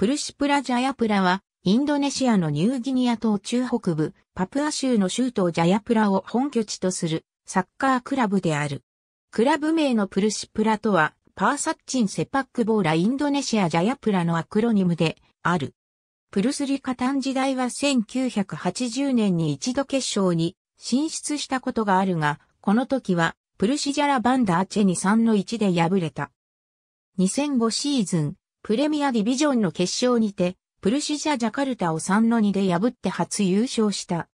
プルシプラジャヤプラは、インドネシアのニューギニア島中北部、パプア州の州都ジャヤプラを本拠地とするサッカークラブである。クラブ名のプルシプラとは、パーサッチンセパックボーラインドネシアジャヤプラのアクロニムである。プルスリカタン時代は1980年に一度決勝に進出したことがあるが、この時はプルシジャラバンダーチェに3の1で敗れた。2005シーズン、プレミアディビジョンの決勝にて、プルシジャ・ジャカルタを3の2で破って初優勝した。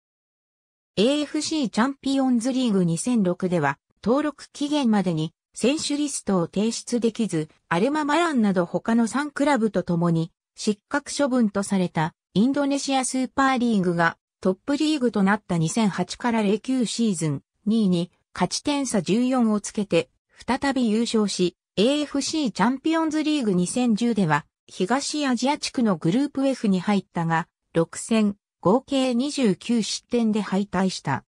AFC チャンピオンズリーグ2006では、登録期限までに選手リストを提出できず、アルマ・マランなど他の3クラブと共に失格処分とされたインドネシアスーパーリーグがトップリーグとなった2008から09シーズン2位に勝ち点差14をつけて再び優勝し、AFC チャンピオンズリーグ2010では、東アジア地区のグループ F に入ったが、6戦、合計29失点で敗退した。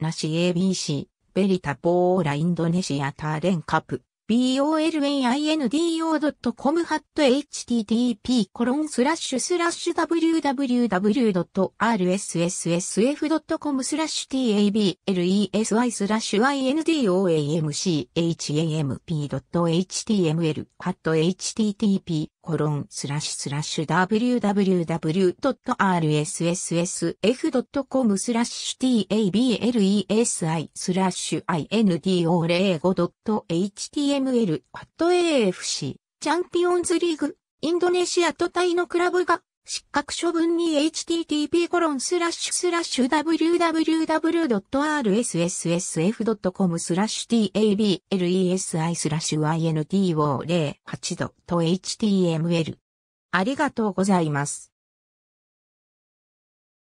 なし ABC、ベリタポーラインドネシアターレンカップ。b o l n i n d o c o m ハット http コロンスラッシュスラッシュ www.rssssf.com スラッシュ tablesy スラッシュ indoamchamp.html ハット http コロンスラッシュスラッシュ www.rssf.com スラッシュ tablesi スラッシュ i n d o 0 5 h t m l AFC チャンピオンズリーグインドネシアとタイのクラブが失格処分に h t t p w w w r s s s f c o m スラッシュ tablesi スラッシュ y n t o 0 8と h t m l ありがとうございます。